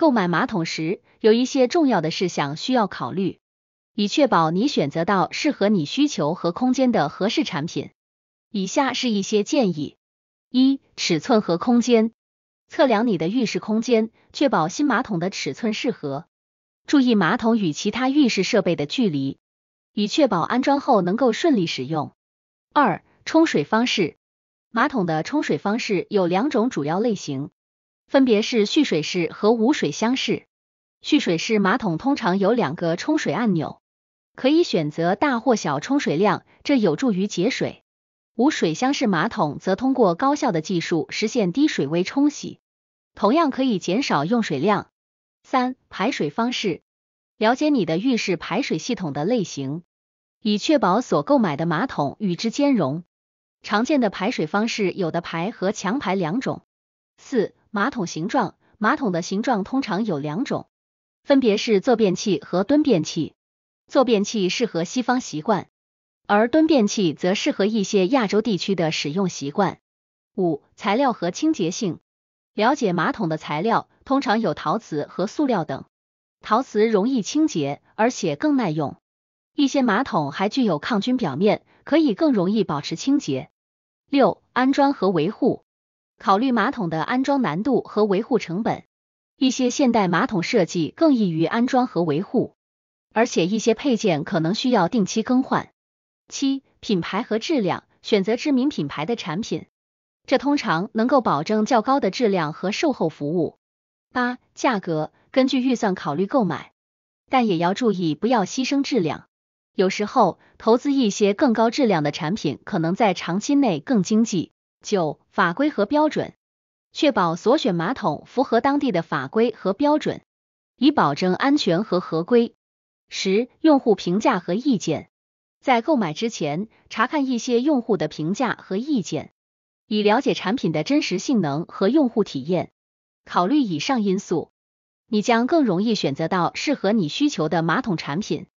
购买马桶时，有一些重要的事项需要考虑，以确保你选择到适合你需求和空间的合适产品。以下是一些建议：一、尺寸和空间，测量你的浴室空间，确保新马桶的尺寸适合。注意马桶与其他浴室设备的距离，以确保安装后能够顺利使用。二、冲水方式，马桶的冲水方式有两种主要类型。分别是蓄水式和无水箱式。蓄水式马桶通常有两个冲水按钮，可以选择大或小冲水量，这有助于节水。无水箱式马桶则通过高效的技术实现低水位冲洗，同样可以减少用水量。三、排水方式，了解你的浴室排水系统的类型，以确保所购买的马桶与之兼容。常见的排水方式有的排和强排两种。四。马桶形状，马桶的形状通常有两种，分别是坐便器和蹲便器。坐便器适合西方习惯，而蹲便器则适合一些亚洲地区的使用习惯。五、材料和清洁性，了解马桶的材料，通常有陶瓷和塑料等。陶瓷容易清洁，而且更耐用。一些马桶还具有抗菌表面，可以更容易保持清洁。六、安装和维护。考虑马桶的安装难度和维护成本，一些现代马桶设计更易于安装和维护，而且一些配件可能需要定期更换。七、品牌和质量，选择知名品牌的产品，这通常能够保证较高的质量和售后服务。八、价格，根据预算考虑购买，但也要注意不要牺牲质量，有时候投资一些更高质量的产品可能在长期内更经济。九、法规和标准，确保所选马桶符合当地的法规和标准，以保证安全和合规。十、用户评价和意见，在购买之前查看一些用户的评价和意见，以了解产品的真实性能和用户体验。考虑以上因素，你将更容易选择到适合你需求的马桶产品。